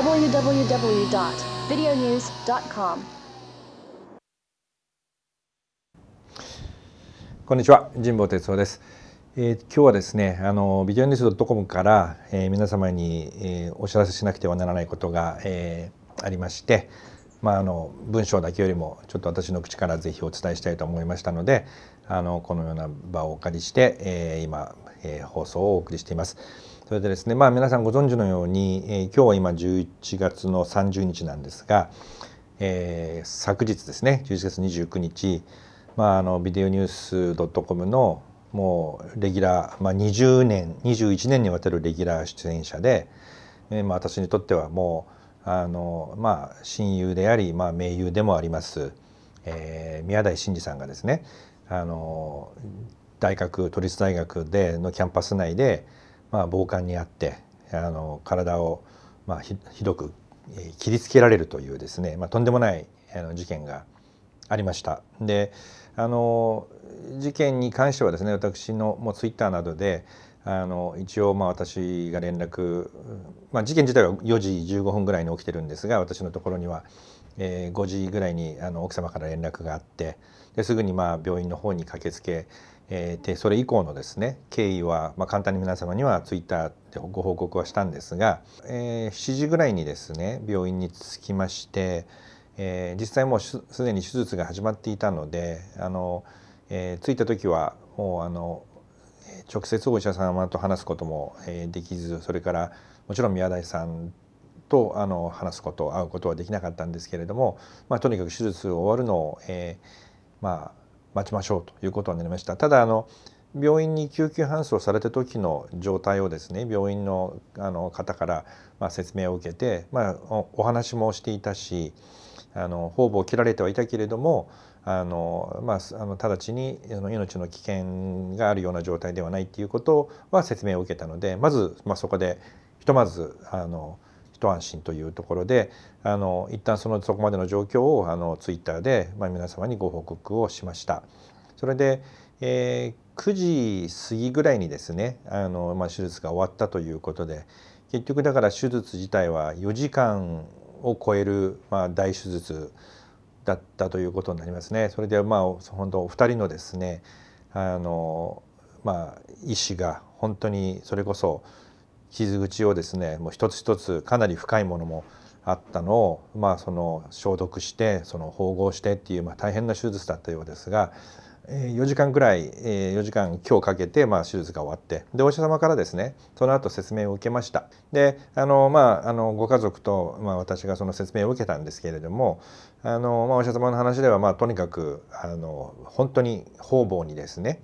www.videonews.com こんにちは神保哲夫です、えー、今日はですねあのビデオニュース .com から、えー、皆様に、えー、お知らせしなくてはならないことが、えー、ありましてまあ、あの文章だけよりもちょっと私の口からぜひお伝えしたいと思いましたのであのこのような場をお借りして、えー、今、えー、放送をお送りしています。それでですね、まあ、皆さんご存知のように、えー、今日は今11月の30日なんですが、えー、昨日ですね11月29日、まあ、あのビデオニュース .com のもうレギュラー、まあ、20年21年にわたるレギュラー出演者で、えーまあ、私にとってはもうあの、まあ、親友であり、まあ、盟友でもあります、えー、宮台真司さんがですねあの大学都立大学でのキャンパス内でまあ、暴漢にあってあの体を、まあ、ひどく切りつけられるというですね、まあ、とんでもないあの事件がありました。であの事件に関してはですね私のもうツイッターなどであの一応まあ私が連絡、まあ、事件自体は4時15分ぐらいに起きてるんですが私のところには、えー、5時ぐらいにあの奥様から連絡があってですぐにまあ病院の方に駆けつけでそれ以降のですね経緯は、まあ、簡単に皆様にはツイッターでご報告はしたんですが、えー、7時ぐらいにですね病院に着きまして、えー、実際もうすでに手術が始まっていたのであの、えー、着いた時はもうあの直接お医者様と話すことも、できずそれからもちろん宮台さんとあの話すこと会うことはできなかったんですけれども、まあ、とにかく手術を終わるのを、えー、まあ待ちましょうということになりました。ただあの病院に救急搬送された時の状態をですね病院のあの方からま説明を受けて、まあ、お話もしていたしあの方々切られてはいたけれどもあの、まあ、あの直ちに命の危険があるような状態ではないということは説明を受けたのでまず、まあ、そこでひとまずあの一安心というところであの一旦そのそこまでの状況をあのツイッターで、まあ、皆様にご報告をしました。それで、えー、9時過ぎぐらいにですねあの、まあ、手術が終わったということで結局だから手術自体は4時間を超える、まあ、大手術だったということになりますね。それでまあ本当お二人のですねあのまあ、医師が本当にそれこそ傷口をですねもう一つ一つかなり深いものもあったのを、まあ、その消毒してその縫合してっていう、まあ、大変な手術だったようですが、え4時間くらい、え4時間今日かけて、まあ、手術が終わってでお医者様からですねその後説明を受けましたであの、まあ、あのご家族と、まあ、私がその説明を受けたんですけれどもあの、まあ、お医者様の話では、まあ、とにかくあの本当に方々にですね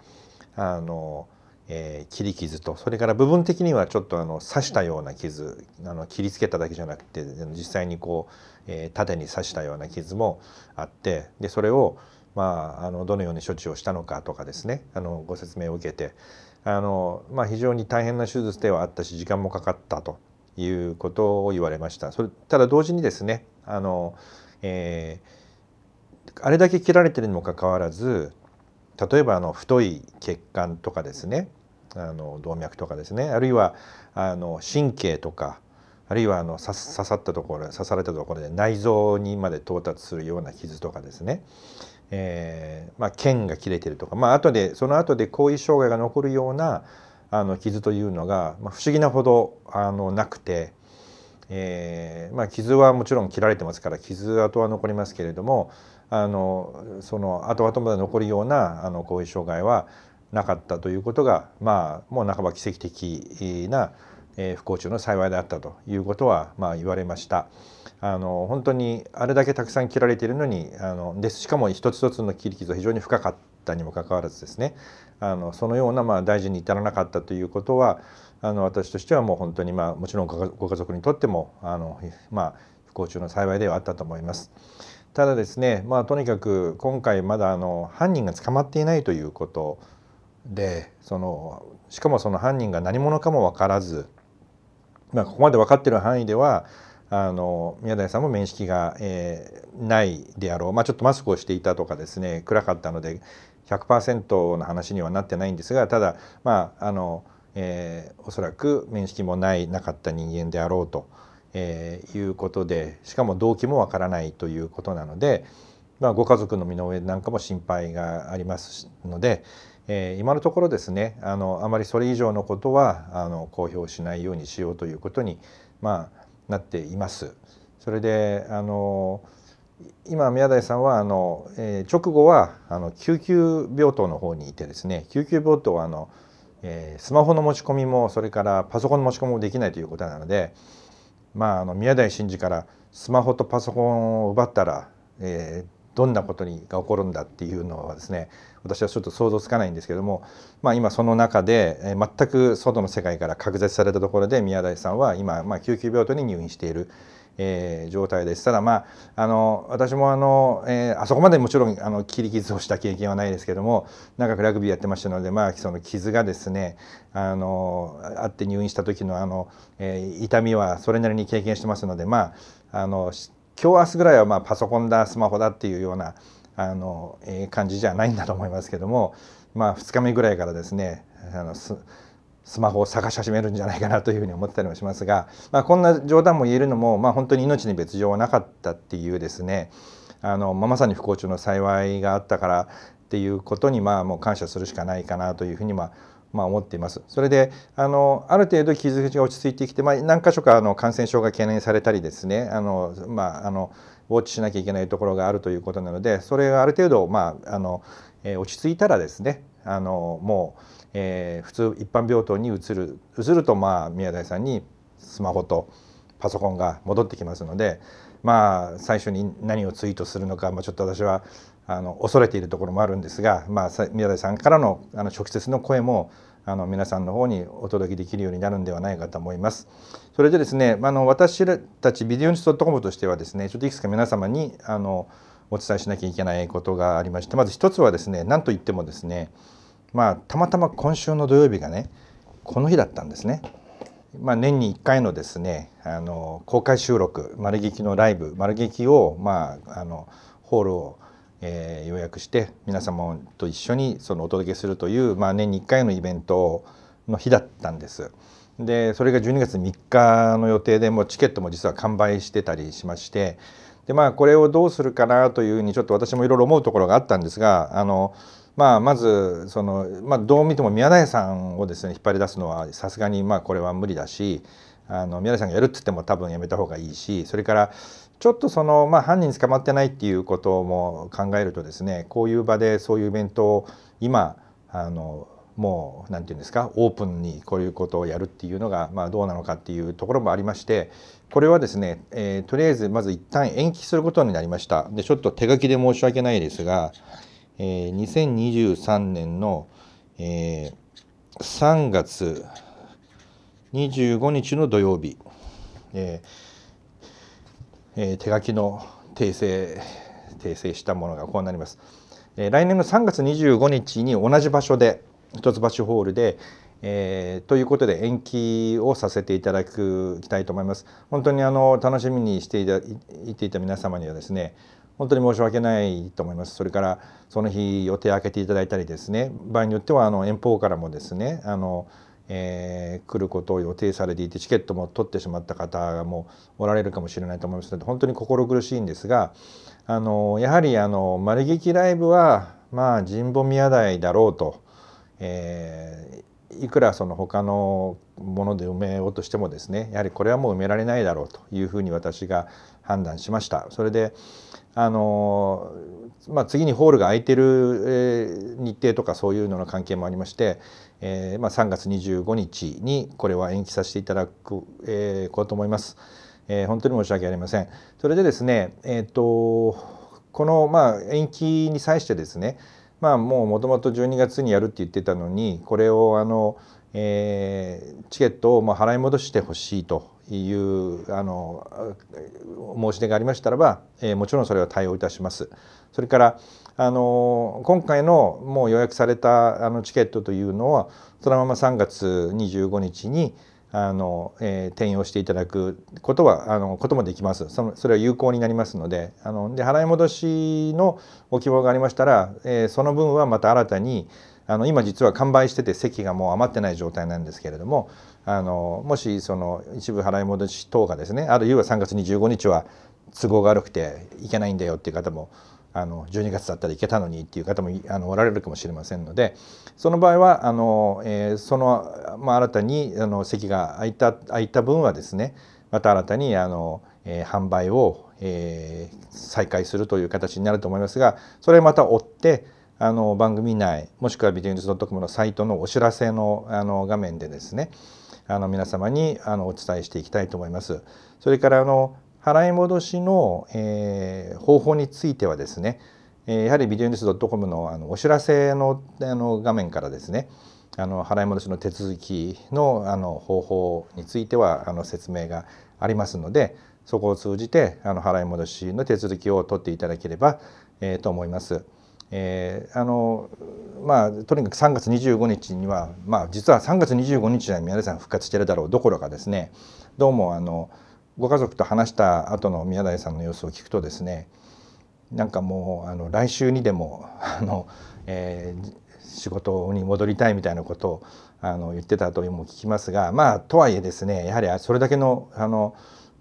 あのえー、切り傷とそれから部分的にはちょっとあの刺したような傷あの切りつけただけじゃなくて実際にこう、えー、縦に刺したような傷もあってでそれを、まあ、あのどのように処置をしたのかとかですねあのご説明を受けてあの、まあ、非常に大変な手術ではあったし時間もかかったということを言われました。それただ同時にですねあの、えー、あれだけ切られてるにもかかわらず例えばあの太い血管とかですねあの動脈とかですねあるいはあの神経とかあるいはあの刺さったところ刺されたところで内臓にまで到達するような傷とかですね、えーまあ、腱が切れてるとか、まあ、後でその後で後遺障害が残るようなあの傷というのが、まあ、不思議なほどあのなくて、えーまあ、傷はもちろん切られてますから傷跡は残りますけれどもあのその後々まで残るようなあの後遺障害はなかったということが、まあ、もう半ば奇跡的な不幸中の幸いであったということはまあ言われましたあの本当にあれだけたくさん切られているのにあのでしかも一つ一つの切り傷は非常に深かったにもかかわらずですねあのそのようなまあ大事に至らなかったということはあの私としてはもう本当に、まあ、もちろんご家族にとってもあの、まあ、不幸中の幸いではあったと思います。ただですね、まあ、とにかく今回まだあの犯人が捕まっていないということでそのしかもその犯人が何者かも分からず、まあ、ここまで分かってる範囲ではあの宮台さんも面識が、えー、ないであろう、まあ、ちょっとマスクをしていたとかですね暗かったので100%の話にはなってないんですがただまああの、えー、おそらく面識もないなかった人間であろうと、えー、いうことでしかも動機もわからないということなので、まあ、ご家族の身の上なんかも心配がありますので、え今のところですねあのあまりそれ以上のことはあの公表しないようにしようということに、まあ、なっています。それであの今宮台さんはあの、えー、直後はあの救急病棟の方にいてですね救急病棟はあの、えー、スマホの持ち込みもそれからパソコンの持ち込みもできないということなので、まあ、あの宮台真司からスマホとパソコンを奪ったら、えー、どんなことにが起こるんだっていうのはですね私はちょっと想像つかないんですけども、まあ、今その中で、え全く外の世界から隔絶されたところで宮台さんは今、まあ、救急病棟に入院している。えー、状態ですただまああの私もあの、えー、あそこまでもちろんあの切り傷をした経験はないですけども長くラグビーやってましたので、まあ、その傷がですねあのあって入院した時のあの、えー、痛みはそれなりに経験してますのでまああの今日明日ぐらいはまパソコンだスマホだっていうようなあの、え感じじゃないんだと思いますけども、まあ、2日目ぐらいからですねあのスマホを探し始めるんじゃないかなというふうに思ったりもしますが、まあ、こんな冗談も言えるのも、まあ、本当に命に別状はなかったっていうですねあの、ままさに不幸中の幸いがあったからっていうことにまあもう感謝するしかないかなというふうにまあまあ、思っています。それであのある程度傷口が落ち着いてきて、まあ、何箇所かあの感染症が懸念されたりですねあの、まあ、あのウォッチしなきゃいけないところがあるということなのでそれがある程度、まああのえ落ち着いたらですねあのもう、えー、普通一般病棟に移る移ると、まあ、宮台さんにスマホとパソコンが戻ってきますので、まあ、最初に何をツイートするのか、まあ、ちょっと私はあの恐れているところもあるんですが、まあ、宮台さんからのあの直接の声もあの皆さんの方にお届けできるようになるんではないかと思います。それでですね、まあの私たちビデオニュトス c o としてはですね、ちょっといくつか皆様にあのお伝えしなきゃいけないことがありまして、まず一つはですね、なんといってもですね、まあたまたま今週の土曜日がね、この日だったんですね。まあ、年に1回のですねあの公開収録「丸劇のライブ「丸劇を、まあ、あのホールをえー、予約して皆様と一緒にそのお届けするという、まあ、年に1回のイベントの日だったんです。でそれが12月3日の予定でもうチケットも実は完売してたりしましてで、まあ、これをどうするかなというふうにちょっと私もいろいろ思うところがあったんですがあの、まあ、まずその、まあ、どう見ても宮台さんをですね引っ張り出すのはさすがにまあこれは無理だしあの宮台さんがやるって言っても多分やめた方がいいしそれからちょっとその、まあ、犯人捕まってないっていうことも考えるとですねこういう場でそういうイベントを今あのもう何て言うんですかオープンにこういうことをやるっていうのが、まあ、どうなのかっていうところもありましてこれはですね、えー、とりあえずまず一旦延期することになりましたでちょっと手書きで申し訳ないですが、えー、2023年の、えー、3月25日の土曜日、えーえー、手書きの訂正訂正したものがこうなります、えー、来年の3月25日に同じ場所で一橋ホールで、えー、ということで延期をさせていただくきたいと思います本当にあの楽しみにしていていた皆様にはですね本当に申し訳ないと思いますそれからその日予定を空けていただいたりですね場合によってはあの遠方からもですねあのえー、来ることを予定されていてチケットも取ってしまった方もおられるかもしれないと思いますので本当に心苦しいんですがあのやはりあの「丸劇ライブは」まあ神保宮台だろうと、えー、いくらその他のもので埋めようとしてもですねやはりこれはもう埋められないだろうというふうに私が判断しました。それであのまあ、次にホールが空いてる、えー、日程とかそういうのの関係もありまして、えーまあ、3月25日にこれは延期させていただく、えー、こうと思います、えー。本当に申し訳ありません。それでですね、えーと、とこの、まあ、延期に際してですね、まあ、もうもともと12月にやるって言ってたのにこれをあの、えー、チケットをもう払い戻してほしいというあの申し出がありましたらば、えー、もちろんそれは対応いたします。それからあの今回のもう予約されたあのチケットというのはそのまま3月25日にあの、えー、転用していただくことはあのこともできますそのそれは有効になりますのであので払い戻しのご希望がありましたら、えー、その分はまた新たにあの今実は完売してて席がもう余ってない状態なんですけれどもあのもしその一部払い戻し等がですねあるいは3月25日は都合が悪くて行けないんだよっていう方もあの12月だったら行けたのにっていう方もあのおられるかもしれませんのでその場合はあの、えー、その、まあ、新たにあの席が空いた空いた分はですねまた新たにあの、えー、販売を、えー、再開するという形になると思いますがそれまた追ってあの番組内もしくはビデオニュース .com のサイトのお知らせのあの画面でですねあの皆様にあのお伝えしていきたいと思います。それからあの払い戻しの、えー、方法についてはですねやはりビデオニュース .com のあのお知らせのあの画面からですねあの払い戻しの手続きのあの方法についてはあの説明がありますのでそこを通じてあの払い戻しの手続きを取っていただければ、えー、と思います。えー、あのまあとにかく3月25日にはまあ実は3月25日には宮台さん復活してるだろうどころかですねどうもあのご家族と話した後の宮台さんの様子を聞くとですねなんかもうあの来週にでも あの、えー、仕事に戻りたいみたいなことをあの言ってたとも聞きますがまあとはいえですねやはりそれだけのあの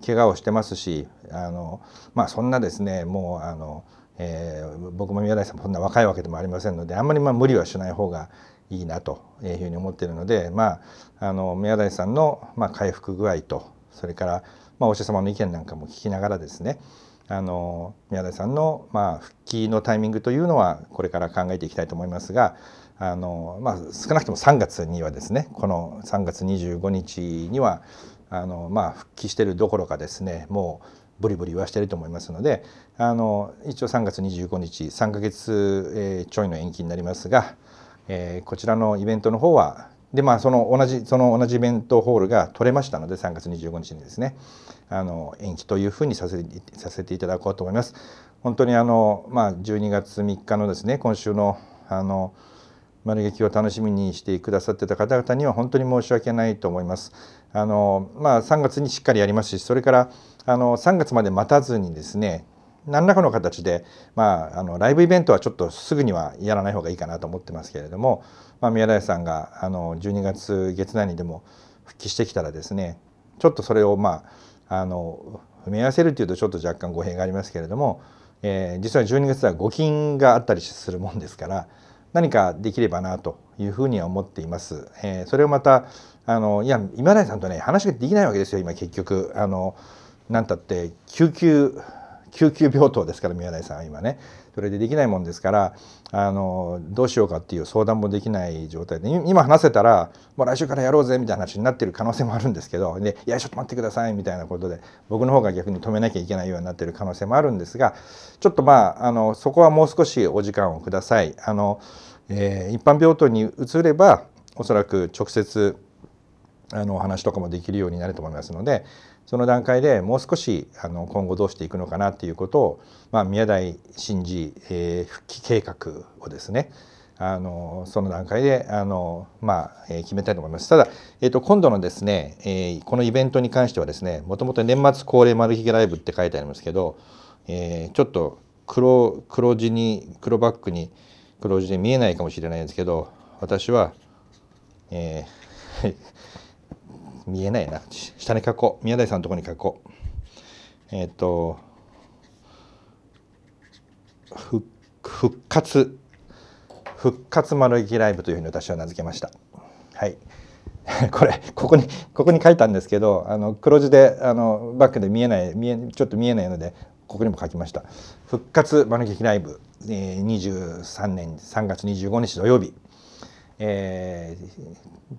怪我をしてますしあのまあそんなですねもうあのえー、僕も宮台さんもそんな若いわけでもありませんのであんまりまあ無理はしない方がいいなというふうに思っているので、まあ、あの宮台さんのまあ回復具合とそれからまあお医者様の意見なんかも聞きながらですねあの宮台さんのまあ復帰のタイミングというのはこれから考えていきたいと思いますがあの、まあ、少なくとも3月にはですねこの3月25日にはあの、まあ、復帰しているどころかですねもうブリブリ言わしていると思いますのであの一応3月25日3ヶ月、えー、ちょいの延期になりますが、えー、こちらのイベントの方はでまあその同じその同じイベントホールが取れましたので3月25日にですねあの延期というふうにさせさせていただこうと思います。本当にあの、まあ、12月3日のですね今週のあの丸劇を楽しみにしてくださってた方々には本当に申し訳ないと思います。あのまあ、3月にしっかりやりますしそれからあの3月まで待たずにですね何らかの形で、まあ、あのライブイベントはちょっとすぐにはやらない方がいいかなと思ってますけれども、まあ、宮台さんがあの12月月内にでも復帰してきたらですねちょっとそれをまああの踏み合わせるというとちょっと若干語弊がありますけれども、えー、実は12月は募金があったりするもんですから何かできればなというふうには思っています。えー、それをまたあのいや今台さんとね話ができないわけですよ今結局。あのなんたって救急救急病棟ですから宮台さんは今ねそれでできないもんですからあのどうしようかっていう相談もできない状態で今話せたらもう来週からやろうぜみたいな話になってる可能性もあるんですけどでいやちょっと待ってくださいみたいなことで僕の方が逆に止めなきゃいけないようになってる可能性もあるんですがちょっとまああのそこはもう少しお時間をください。あのえー、一般病棟に移ればおそらく直接あのお話とかもできるようになると思いますのでその段階でもう少しあの今後どうしていくのかなっていうことを、まあ、宮台真司、えー、復帰計画をですねあのその段階であの、まあえー、決めたいと思います。ただ、えーと、今度のですね、えー、このイベントに関してはですねもともと年末恒例丸ひげライブって書いてありますけど、えー、ちょっと黒黒字に黒バックに黒字で見えないかもしれないんですけど私は、えー見えないな。下に書こう。宮台さんのとこに書こう。えっ、ー、と、復活、復活丸行きライブというふうに私は名付けました。はい。これここにここに書いたんですけどあの黒字であのバックで見えない見えちょっと見えないのでここにも書きました「復活丸劇ライブ、えー、23年3月25日土曜日、えー、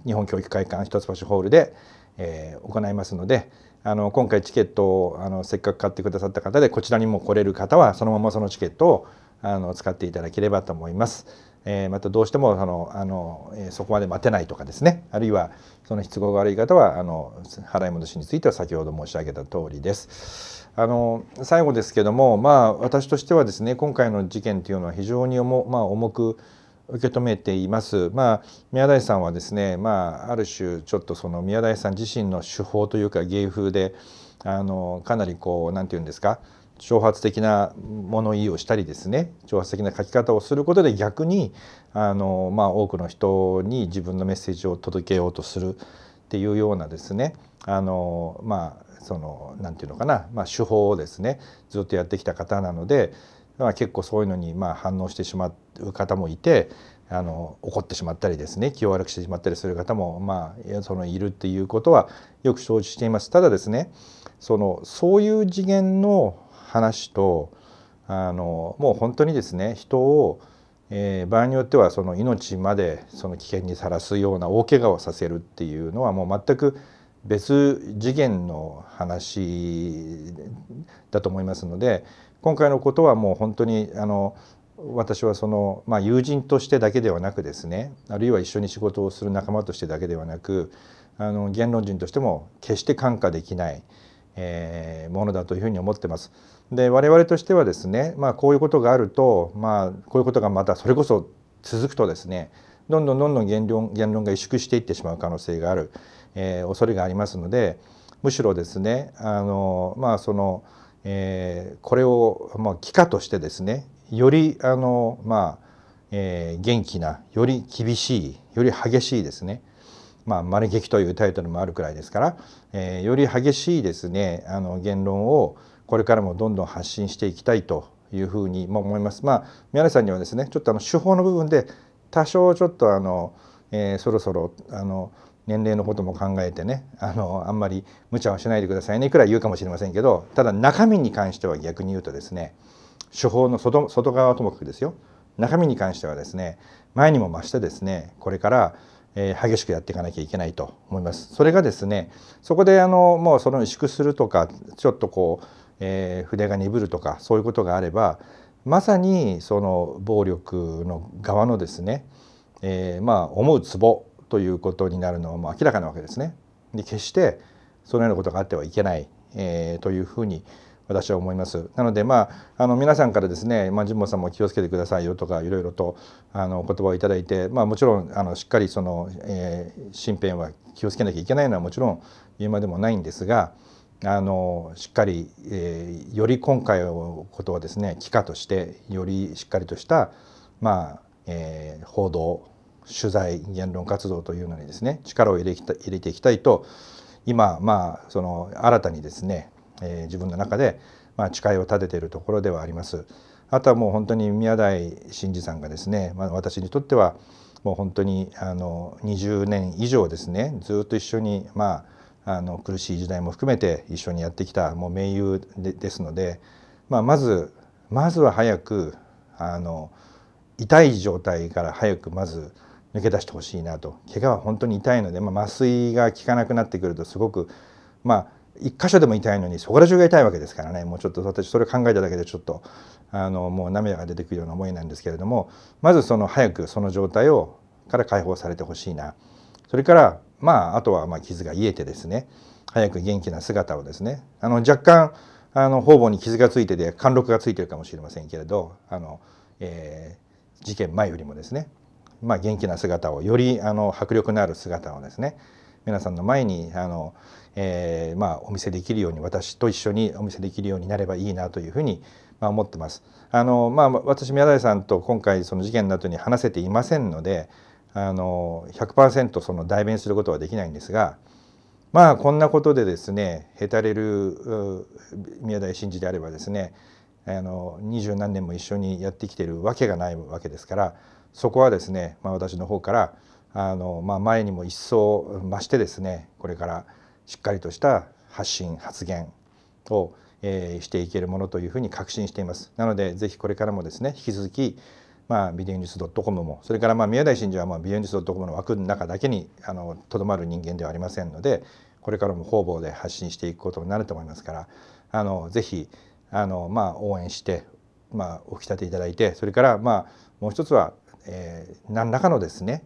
日本教育会館一橋ホールで、えー、行いますのであの今回チケットをあのせっかく買ってくださった方でこちらにも来れる方はそのままそのチケットをあの使っていただければと思います。えー、またどうしてもあのあの、えそこまで待てないとかですねあるいはそのしつが悪い方はあの払い戻しについては先ほど申し上げた通りです。あの最後ですけども、まあ、私としてはですね今回の事件というのは非常に重,、まあ、重く受け止めています。まあ、宮台さんはですね、まあ、ある種ちょっとその宮台さん自身の手法というか芸風であのかなりこう何て言うんですか挑発的な物言いをしたりですね挑発的な書き方をすることで逆にあの、まあ、多くの人に自分のメッセージを届けようとするっていうようなですねあのまあその何て言うのかな、まあ、手法をですねずっとやってきた方なのでまあ、結構そういうのにまあ反応してしまう方もいてあの怒ってしまったりですね気を悪くしてしまったりする方もまあそのいるっていうことはよく承知しています。ただですねそのそういう次元の話とあのもう本当にですね人を、えー、場合によってはその命までその危険にさらすような大怪我をさせるっていうのはもう全く別次元の話だと思いますので。今回のことはもう本当にあの私はその、まあ、友人としてだけではなくですねあるいは一緒に仕事をする仲間としてだけではなくあの言論人としても決して看過できない、えー、ものだというふうに思ってます。で我々としてはですね、まあ、こういうことがあると、まあ、こういうことがまたそれこそ続くとですねどんどんどんどん言論言論が萎縮していってしまう可能性がある、えー、恐れがありますのでむしろですねあのまあそのえー、これを、まあ、帰化としてですねよりあの、まあえー、元気なより厳しいより激しいですね「まあ、マというタイトルもあるくらいですから、えー、より激しいですねあの言論をこれからもどんどん発信していきたいというふうにも思います。まあ、宮根さんにはですねちょっとあの手法の部分で多少ちょっとあの、えー、そろそろあの年齢のことも考えてねあのあんまり無茶はしないでくださいねいくら言うかもしれませんけどただ中身に関しては逆に言うとですね処方の外外側ともかくですよ中身に関してはですね前にも増してですねこれから、えー、激しくやっていかなきゃいけないと思います。それがですねそこであのもうその萎縮するとかちょっとこう、えー、筆が鈍るとかそういうことがあればまさにその暴力の側のですね、えー、まあ思うツボということになるのはもう明らかなわけですね。で決してそのようなことがあってはいけない、えー、というふうに私は思います。なのでまああの皆さんからですね、まあ、神保さんも気をつけてくださいよとかいろいろとあのお言葉をいただいて、まあ、もちろんあのしっかりその、えー、身辺は気をつけなきゃいけないのはもちろん言うまでもないんですがあのしっかり、えー、より今回のことはですね帰化としてよりしっかりとした、まあえー、報道取材言論活動というのにですね力を入れ入れていきたいと今まあその新たにですね、えー、自分の中でまあ誓いを立てているところではあります。あとはもう本当に宮台真司さんがですね、まあ、私にとってはもう本当にあの20年以上ですねずっと一緒にまああの苦しい時代も含めて一緒にやってきたもう盟友でですので、まあ、まずまずは早くあの痛い状態から早くまず抜け出してほしいなと怪我は本当に痛いので、まあ、麻酔が効かなくなってくるとすごくまあ一箇所でも痛いのにそこら中が痛いわけですからねもうちょっと私それ考えただけでちょっとあのもう涙が出てくるような思いなんですけれどもまずその早くその状態をから解放されてほしいなそれからまああとはま傷が癒えてですね早く元気な姿をですねあの若干あの方々に傷がついてて貫禄がついてるかもしれませんけれどあの、えー、事件前よりもですねまあ、元気な姿をよりあの迫力のある姿をですね皆さんの前にあの、えー、まあ、お見せできるように私と一緒にお見せできるようになればいいなというふうに、まあ、思ってます。あのまあ、私宮台さんと今回その事件の後に話せていませんのであの100%その代弁することはできないんですが。まあこんなことでですねへたれる宮台真司であればですねあの二十何年も一緒にやってきてるわけがないわけですからそこはですね、まあ、私の方からあの、まあ、前にも一層増してですねこれからしっかりとした発信発言を、えー、していけるものというふうに確信していますなのでぜひこれからもですね引き続きまあ、ビデオニューストコムもそれからまあ宮台真司はまあビデオニューストコムの枠の中だけにとどまる人間ではありませんのでこれからも方々で発信していくことになると思いますからあのぜひあの、まあ、応援して、まあ、お引き立ていただいてそれから、まあ、もう一つはえー、何らかのですね、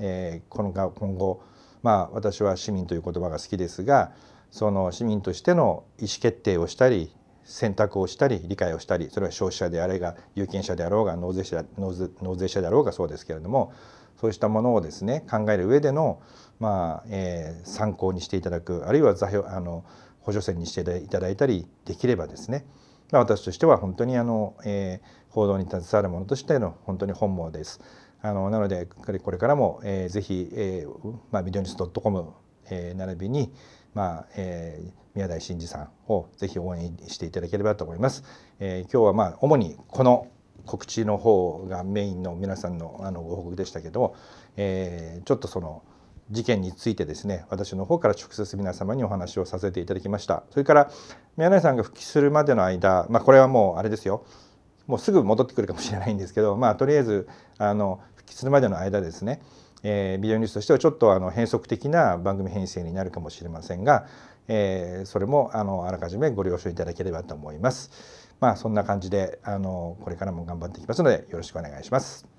えー、このが今後まあ私は市民という言葉が好きですがその市民としての意思決定をしたり選択をしたり理解をしたりそれは消費者であれが有権者であろうが納税者納税者であろうがそうですけれどもそうしたものをですね考える上での、まあえー、参考にしていただくあるいは座標あの補助線にしていただいたりできればですね、まあ、私としては本当にあの、えー、報道に携わるものとしての本当に本望です。あのなのでこれからも、えー、ぜひ、えーまあ、ビデオニュース .com、えー、並びに、まあえー、宮台真司さんをぜひ応援していただければと思います。えー、今日は、まあ、主にこの告知の方がメインの皆さんのあのご報告でしたけどえー、ちょっとその事件についてですね私の方から直接皆様にお話をさせていただきましたそれから宮内さんが復帰するまでの間、まあ、これはもうあれですよもうすぐ戻ってくるかもしれないんですけど、まあ、とりあえずあの復帰するまでの間ですね、えー、ビデオニュースとしてはちょっとあの変則的な番組編成になるかもしれませんが、えー、それもあのあらかじめご了承いただければと思います。まあ、そんな感じであのこれからも頑張っていきますのでよろしくお願いします。